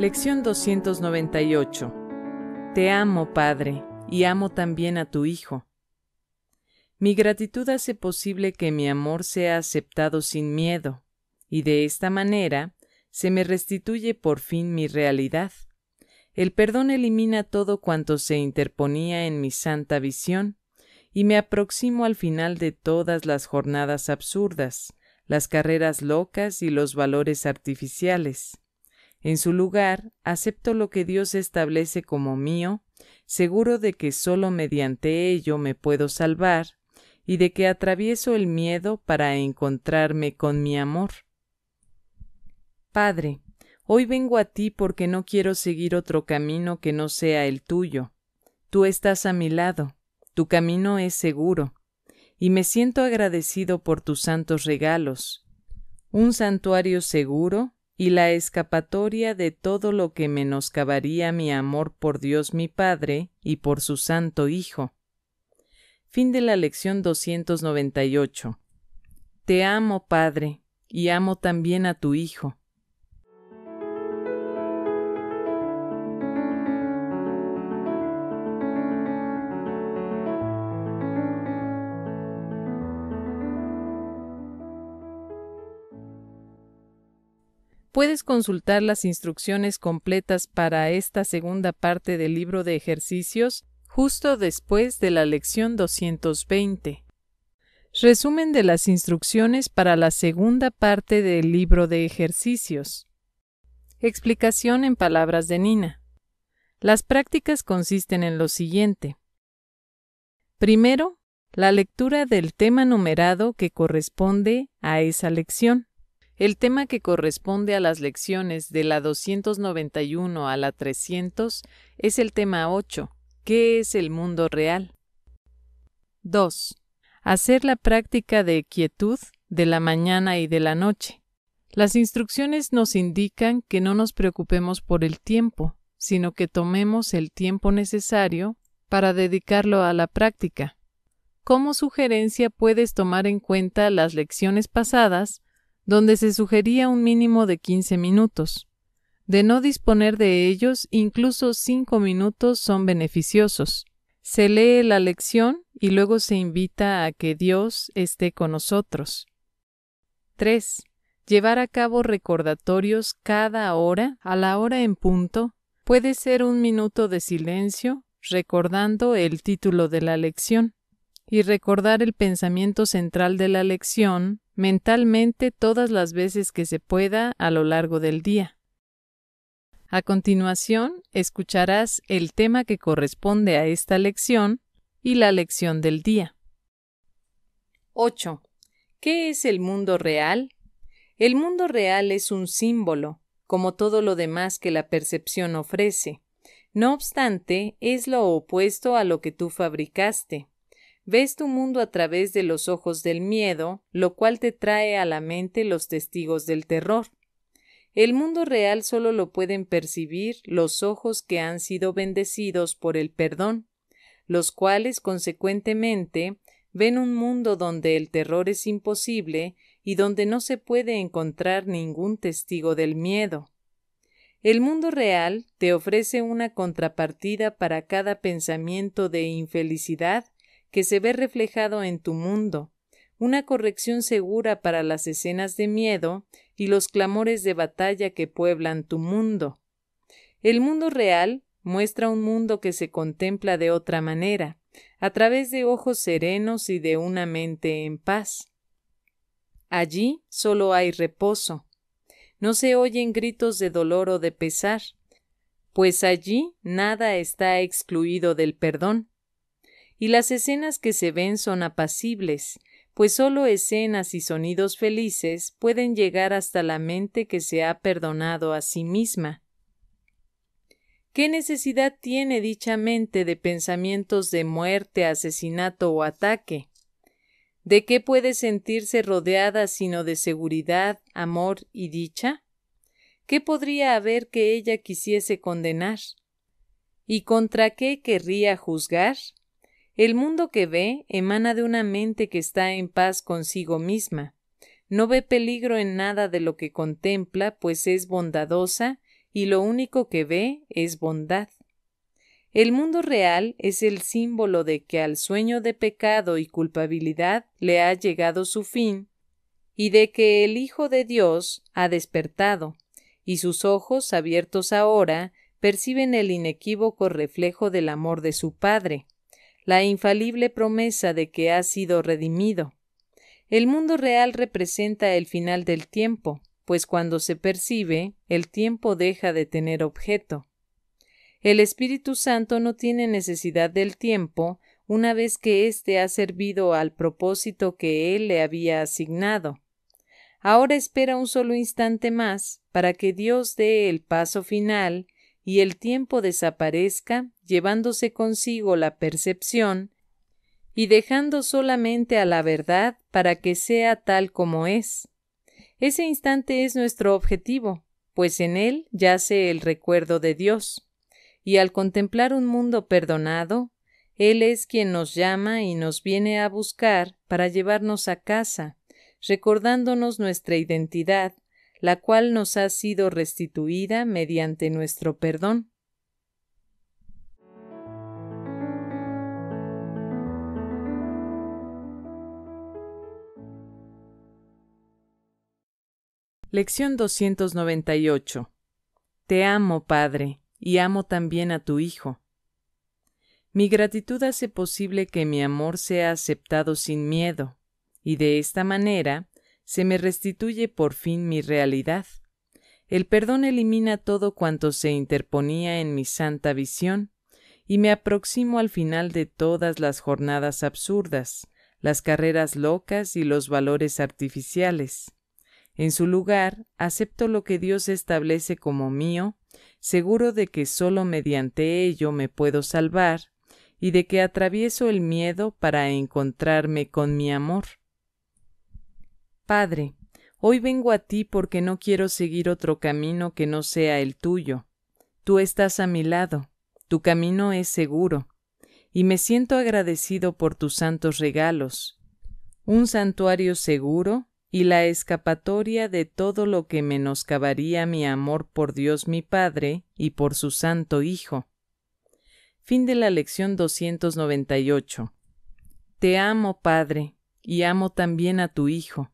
Lección 298. Te amo, Padre, y amo también a tu Hijo. Mi gratitud hace posible que mi amor sea aceptado sin miedo, y de esta manera se me restituye por fin mi realidad. El perdón elimina todo cuanto se interponía en mi santa visión, y me aproximo al final de todas las jornadas absurdas, las carreras locas y los valores artificiales en su lugar, acepto lo que Dios establece como mío, seguro de que solo mediante ello me puedo salvar y de que atravieso el miedo para encontrarme con mi amor. Padre, hoy vengo a ti porque no quiero seguir otro camino que no sea el tuyo. Tú estás a mi lado, tu camino es seguro, y me siento agradecido por tus santos regalos. Un santuario seguro y la escapatoria de todo lo que menoscabaría mi amor por Dios mi Padre y por su Santo Hijo. Fin de la lección 298. Te amo, Padre, y amo también a tu Hijo. Puedes consultar las instrucciones completas para esta segunda parte del libro de ejercicios justo después de la lección 220. Resumen de las instrucciones para la segunda parte del libro de ejercicios. Explicación en palabras de Nina. Las prácticas consisten en lo siguiente. Primero, la lectura del tema numerado que corresponde a esa lección. El tema que corresponde a las lecciones de la 291 a la 300 es el tema 8, ¿qué es el mundo real? 2. Hacer la práctica de quietud de la mañana y de la noche. Las instrucciones nos indican que no nos preocupemos por el tiempo, sino que tomemos el tiempo necesario para dedicarlo a la práctica. Como sugerencia puedes tomar en cuenta las lecciones pasadas donde se sugería un mínimo de 15 minutos. De no disponer de ellos, incluso 5 minutos son beneficiosos. Se lee la lección y luego se invita a que Dios esté con nosotros. 3. Llevar a cabo recordatorios cada hora, a la hora en punto, puede ser un minuto de silencio, recordando el título de la lección, y recordar el pensamiento central de la lección mentalmente todas las veces que se pueda a lo largo del día. A continuación, escucharás el tema que corresponde a esta lección y la lección del día. 8. ¿Qué es el mundo real? El mundo real es un símbolo, como todo lo demás que la percepción ofrece. No obstante, es lo opuesto a lo que tú fabricaste. Ves tu mundo a través de los ojos del miedo, lo cual te trae a la mente los testigos del terror. El mundo real solo lo pueden percibir los ojos que han sido bendecidos por el perdón, los cuales, consecuentemente, ven un mundo donde el terror es imposible y donde no se puede encontrar ningún testigo del miedo. El mundo real te ofrece una contrapartida para cada pensamiento de infelicidad que se ve reflejado en tu mundo, una corrección segura para las escenas de miedo y los clamores de batalla que pueblan tu mundo. El mundo real muestra un mundo que se contempla de otra manera, a través de ojos serenos y de una mente en paz. Allí solo hay reposo. No se oyen gritos de dolor o de pesar, pues allí nada está excluido del perdón y las escenas que se ven son apacibles, pues solo escenas y sonidos felices pueden llegar hasta la mente que se ha perdonado a sí misma. ¿Qué necesidad tiene dicha mente de pensamientos de muerte, asesinato o ataque? ¿De qué puede sentirse rodeada sino de seguridad, amor y dicha? ¿Qué podría haber que ella quisiese condenar? ¿Y contra qué querría juzgar? El mundo que ve emana de una mente que está en paz consigo misma. No ve peligro en nada de lo que contempla, pues es bondadosa, y lo único que ve es bondad. El mundo real es el símbolo de que al sueño de pecado y culpabilidad le ha llegado su fin, y de que el Hijo de Dios ha despertado, y sus ojos, abiertos ahora, perciben el inequívoco reflejo del amor de su Padre la infalible promesa de que ha sido redimido. El mundo real representa el final del tiempo, pues cuando se percibe, el tiempo deja de tener objeto. El Espíritu Santo no tiene necesidad del tiempo una vez que éste ha servido al propósito que él le había asignado. Ahora espera un solo instante más para que Dios dé el paso final y el tiempo desaparezca, llevándose consigo la percepción, y dejando solamente a la verdad para que sea tal como es. Ese instante es nuestro objetivo, pues en él yace el recuerdo de Dios. Y al contemplar un mundo perdonado, Él es quien nos llama y nos viene a buscar para llevarnos a casa, recordándonos nuestra identidad la cual nos ha sido restituida mediante nuestro perdón. Lección 298. Te amo, Padre, y amo también a tu Hijo. Mi gratitud hace posible que mi amor sea aceptado sin miedo, y de esta manera se me restituye por fin mi realidad. El perdón elimina todo cuanto se interponía en mi santa visión, y me aproximo al final de todas las jornadas absurdas, las carreras locas y los valores artificiales. En su lugar, acepto lo que Dios establece como mío, seguro de que sólo mediante ello me puedo salvar, y de que atravieso el miedo para encontrarme con mi amor. Padre, hoy vengo a ti porque no quiero seguir otro camino que no sea el tuyo. Tú estás a mi lado, tu camino es seguro, y me siento agradecido por tus santos regalos, un santuario seguro y la escapatoria de todo lo que menoscabaría mi amor por Dios mi Padre y por su Santo Hijo. Fin de la lección 298. Te amo, Padre, y amo también a tu Hijo.